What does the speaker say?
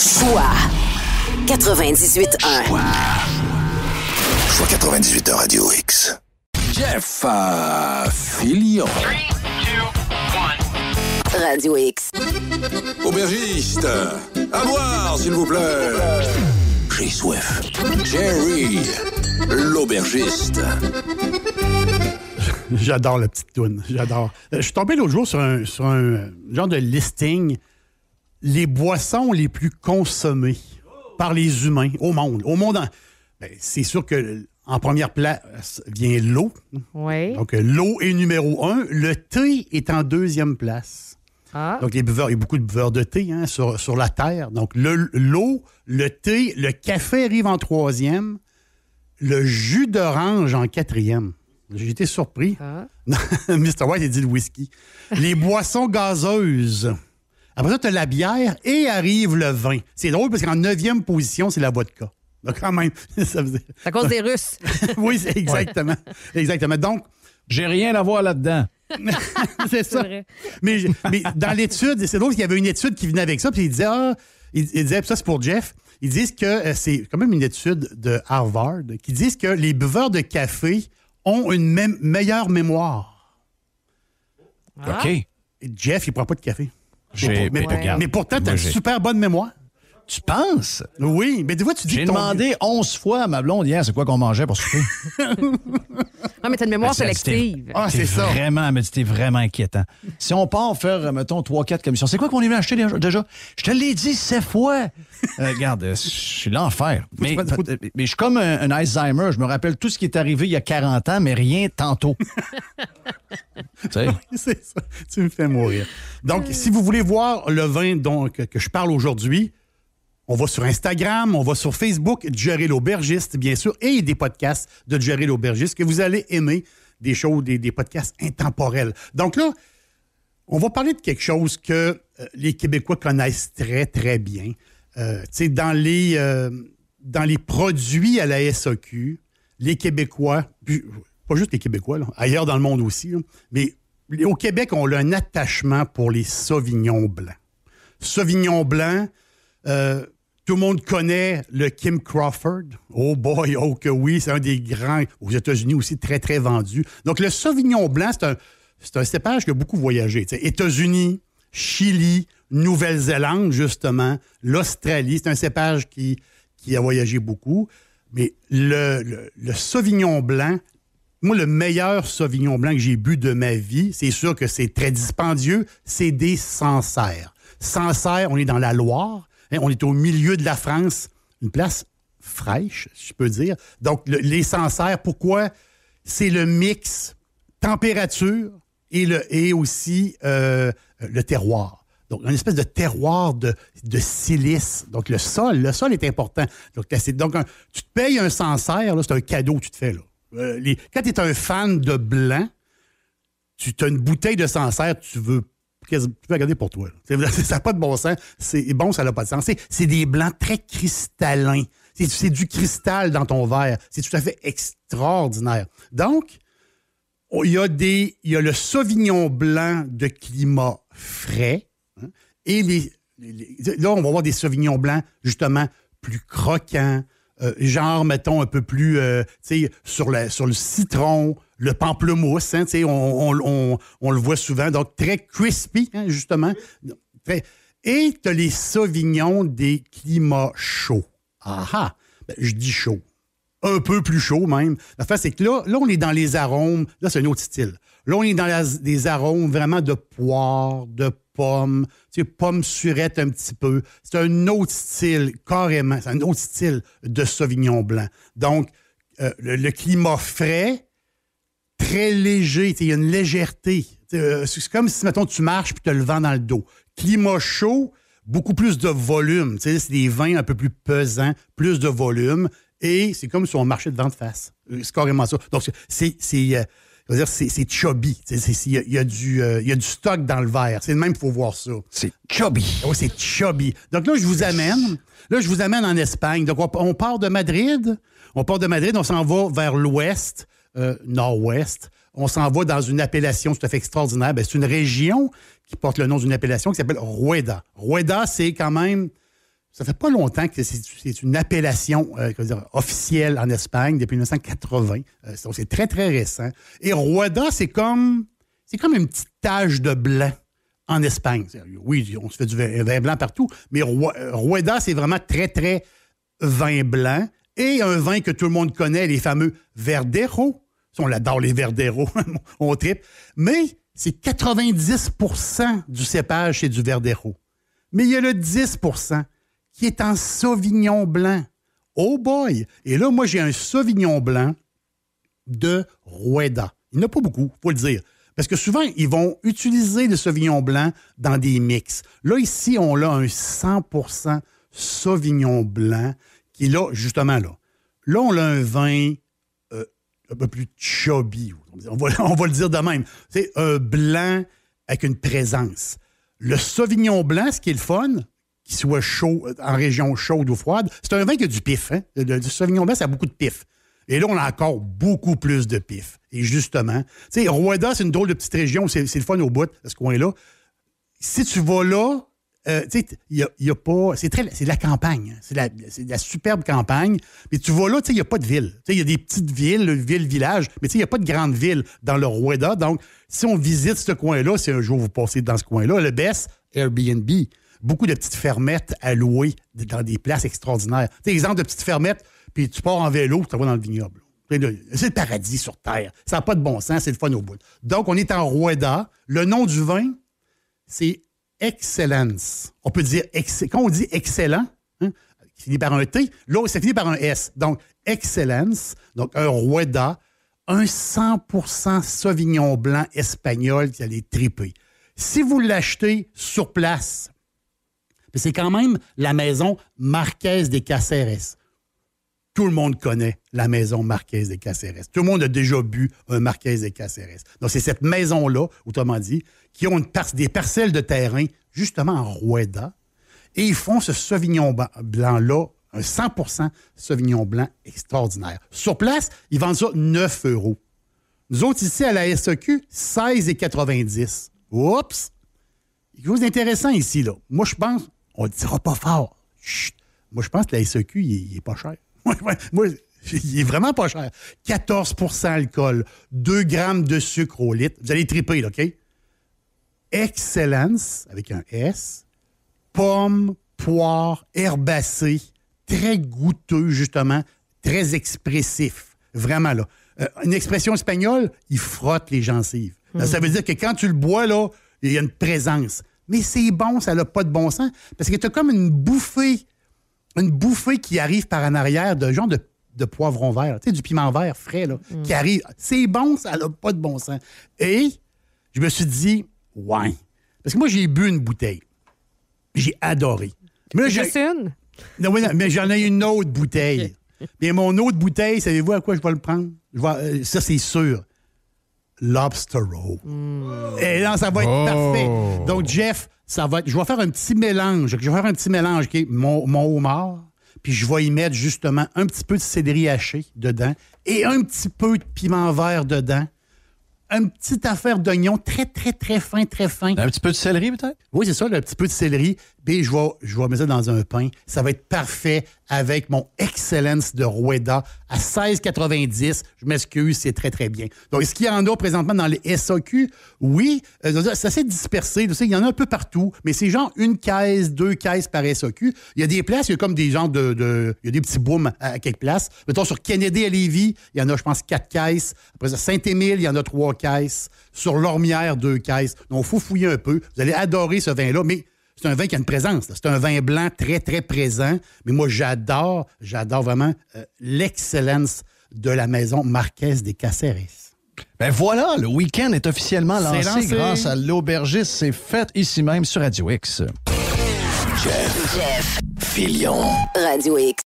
Choix 98.1. Choix. 98 98.1 Radio X. Jeff euh, Filion 3, 2, 1. Radio X. Aubergiste, à boire, s'il vous plaît. J'ai soif. Jerry, l'aubergiste. J'adore la petite toune. J'adore. Euh, je suis tombé l'autre jour sur un, sur un euh, genre de listing les boissons les plus consommées par les humains au monde. Au monde, ben, c'est sûr que en première place vient l'eau. Oui. Donc l'eau est numéro un. Le thé est en deuxième place. Ah. Donc les buveurs, il y a beaucoup de buveurs de thé hein, sur, la terre. Donc l'eau, le, thé, le café arrive en troisième, le jus d'orange en quatrième. J'ai été surpris. Ah. Mr. White a dit le whisky. Les boissons gazeuses après ça, tu as la bière et arrive le vin. C'est drôle parce qu'en neuvième position, c'est la vodka. Donc, quand même, ça cause des Russes. oui, exactement. exactement. Donc. J'ai rien à voir là-dedans. c'est ça. Mais, mais, dans l'étude, c'est drôle qu'il y avait une étude qui venait avec ça, puis il disait, ah, ça c'est pour Jeff, ils disent que euh, c'est quand même une étude de Harvard qui disent que les buveurs de café ont une meilleure mémoire. Ah. OK. Et Jeff, il prend pas de café. Mais, pourtant, t'as une super bonne mémoire. Tu penses? Oui, mais des fois, tu dis J'ai demandé 11 fois à ma blonde hier, c'est quoi qu'on mangeait pour souper? non, mais t'as une mémoire ben, sélective. Ah, c'est ça. Vraiment, mais c'était vraiment inquiétant. Si on part faire, euh, mettons, 3-4 commissions, c'est quoi qu'on est venu acheter déjà? Je te l'ai dit 7 fois. Euh, regarde, euh, je suis l'enfer. Mais, mais je suis comme un, Alzheimer. Je me rappelle tout ce qui est arrivé il y a 40 ans, mais rien tantôt. c'est ça. Tu me fais mourir. Donc, si vous voulez voir le vin dont, que je parle aujourd'hui, on va sur Instagram, on va sur Facebook, Gérer l'aubergiste, bien sûr, et des podcasts de Gérer l'aubergiste que vous allez aimer, des choses, des, podcasts intemporels. Donc là, on va parler de quelque chose que euh, les Québécois connaissent très, très bien. Euh, dans, les, euh, dans les produits à la SAQ, les Québécois, pas juste les Québécois, ailleurs dans le monde aussi, mais au Québec, on a un attachement pour les Sauvignons blancs. Sauvignon blanc, euh, tout le monde connaît le Kim Crawford. Oh boy, oh que oui, c'est un des grands aux États-Unis aussi très, très vendu. Donc, le Sauvignon blanc, c'est un, cépage qui a beaucoup voyagé. États-Unis, Chili, Nouvelle-Zélande, justement, l'Australie, c'est un cépage qui, qui a voyagé beaucoup. Mais le, Sauvignon blanc, moi, le meilleur Sauvignon blanc que j'ai bu de ma vie, c'est sûr que c'est très dispendieux, c'est des Sancerres. Sancerre, on est dans la Loire. Hein, on est au milieu de la France, une place fraîche, je peux dire. Donc, le, les Sancerres, pourquoi? C'est le mix température et, le, et aussi euh, le terroir. Donc, une espèce de terroir de, de, silice. Donc, le sol, le sol est important. Donc, tu te payes un Sancerre, c'est un cadeau que tu te fais. Euh, quand tu es un fan de blanc, tu as une bouteille de Sancerre, tu veux tu peux regarder pour toi. Ça n'a pas de bon sens. C'est bon, ça n'a pas de sens. C'est des blancs très cristallins. C'est du cristal dans ton verre. C'est tout à fait extraordinaire. Donc, oh, il y, a des, il y a le Sauvignon blanc de climat frais. Hein, et les, là, on va avoir des Sauvignons blancs, justement, plus croquants, euh, genre, mettons, un peu plus euh, sur, sur le citron, le pamplemousse, hein, on, on, le voit souvent, donc très crispy, hein, justement. Et tu as les sauvignons des climats chauds. Ah je dis chaud. Un peu plus chaud même. La face, c'est que là, là, on est dans les arômes. Là, c'est un autre style. Là, on est dans des arômes vraiment de poire, de pomme, tu pomme surette un petit peu. C'est un autre style, carrément. C'est un autre style de Sauvignon blanc. Donc, euh, le, climat frais, très léger. Il y a une légèreté. Euh, c'est comme si, mettons, tu marches puis tu as le vent dans le dos. Climat chaud, beaucoup plus de volume. C'est des vins un peu plus pesants, plus de volume. Et c'est comme si on marchait de de face. Euh, c'est carrément ça. Donc, c'est. cest chubby. Il y, a du stock dans le verre. C'est le même il faut voir ça. C'est chubby. Ah c'est chubby. Donc là, je vous amène. Là, je vous amène en Espagne. Donc, on part de Madrid. On part de Madrid, on s'en va vers l'ouest. Euh, nord-ouest. On s'en va dans une appellation tout à fait extraordinaire. Ben, c'est une région qui porte le nom d'une appellation qui s'appelle Rueda. Rueda, c'est quand même. Ça fait pas longtemps que c'est une appellation euh, officielle en Espagne depuis 1980. Euh, c'est très, très récent. Et Rueda, c'est comme, c'est comme une petite tache de blanc en Espagne. Oui, on se fait du vin blanc partout, mais Rueda, c'est vraiment très, très vin blanc et un vin que tout le monde connaît, les fameux Verdejo, on l'adore, les Verderos, on tripe. Mais c'est 90 du cépage, c'est du Verdero. Mais il y a le 10 qui est en Sauvignon blanc. Oh boy! Et là, moi, j'ai un Sauvignon blanc de Rueda. Il n'y en a pas beaucoup, faut le dire. Parce que souvent, ils vont utiliser le Sauvignon blanc dans des mix. Là, ici, on a un 100 Sauvignon blanc qui, là, justement, là, là, on a un vin un peu plus chubby. On va, on va le dire de même. C'est un blanc avec une présence. Le Sauvignon blanc, ce qui est le fun, qu'il soit chaud, euh, en région chaude ou froide, c'est un vin qui a du pif. Hein? Le, Sauvignon blanc, ça a beaucoup de pif. Et là, on a encore beaucoup plus de pif. Et justement, tu sais, Rwanda, c'est une drôle de petite région, c'est le fun au bout, à ce coin-là. Si tu vas là, euh, il a, pas. C'est très, c'est de la campagne. Hein. C'est de, la, superbe campagne. Mais tu vois là, tu sais, il n'y a pas de ville. il y a des petites villes, villes, villages, mais tu sais, il n'y a pas de grande ville dans le Rueda. Donc, si on visite ce coin-là, si un jour vous passez dans ce coin-là, le best, Airbnb. Beaucoup de petites fermettes à louer dans des places extraordinaires. Tu sais, exemple de petites fermettes, puis tu pars en vélo, tu vas dans le vignoble. C'est le paradis sur Terre. Ça n'a pas de bon sens, c'est le fun au bout. Donc, on est en Rueda. Le nom du vin, c'est excellence. On peut dire, quand on dit excellent, qui hein, finit par un T, là, ça finit par un S. Donc, excellence, donc un Rueda, un 100% Sauvignon blanc espagnol qui allait triper. Si vous l'achetez sur place, c'est quand même la maison Marquez des Caceres. Tout le monde connaît la maison Marquise des Caceres. Tout le monde a déjà bu un Marquise des Caceres. Donc, c'est cette maison-là, autrement dit, qui ont une des parcelles de terrain, justement en Roueda, et ils font ce Sauvignon blanc-là, un 100 Sauvignon blanc extraordinaire. Sur place, ils vendent ça 9 euros. Nous autres, ici, à la e SEQ, 16,90. Oups! Quelque chose d'intéressant ici, là. Moi, je pense, on ne dira pas fort. Chut. Moi, je pense que la SEQ, il, n'est pas cher. Moi, il est vraiment pas cher. 14 alcool, 2 grammes de sucre au litre. Vous allez triper, là, OK? Excellence, avec un S, pomme, poire, herbacée, très goûteux, justement, très expressif. Vraiment, là. Euh, une expression espagnole, il frotte les gencives. Hmm. ça veut dire que quand tu le bois, là, il y a une présence. Mais c'est bon, ça n'a pas de bon sens, parce que tu as comme une bouffée une bouffée qui arrive par en arrière de genre de, poivron vert, tu sais, du piment vert frais, là, mm. qui arrive. C'est bon, ça n'a pas de bon sens. Et je me suis dit, ouais. Parce que moi, j'ai bu une bouteille. J'ai adoré. Mais là, une? Non, mais, j'en ai une autre bouteille. mais mon autre bouteille, savez-vous à quoi je vais le prendre? Euh, ça, c'est sûr. Lobster Roll. Mm. Et là, ça va être oh. parfait. Donc, Jeff, ça va je vais faire un petit mélange. Je vais faire un petit mélange, qui mon, mon homard, puis je vais y mettre justement un petit peu de céleri haché dedans et un petit peu de piment vert dedans. Une petite affaire d'oignon très, très, très fin, très fin. Un petit peu de céleri, peut-être? Oui, c'est ça, un petit peu de céleri puis je vais, je vais mettre ça dans un pain. Ça va être parfait avec mon Excellence de Rueda à 16,90. Je m'excuse, c'est très, très bien. Donc, est-ce qu'il y en a présentement dans les SAQ? Oui, euh, c'est ça dispersé. Tu sais, il y en a un peu partout, mais c'est genre une caisse, deux caisses par SAQ. Il y a des places, il y a comme des gens de, Il y a des petits booms à, quelques places. Mettons, sur Kennedy à Lévis, il y en a, je pense, quatre caisses. Après ça, Saint-Émile, il y en a trois caisses. Sur Lormière, deux caisses. Donc, il faut fouiller un peu. Vous allez adorer ce vin-là, mais c'est un vin qui a une présence. C'est un vin blanc très, très présent. Mais moi, j'adore, j'adore vraiment euh, l'excellence de la maison Marquès des Caceres. Ben voilà, le week-end est officiellement lancé, grâce à l'aubergiste. C'est fait ici même sur Radio X. Jeff. Jeff. Radio X.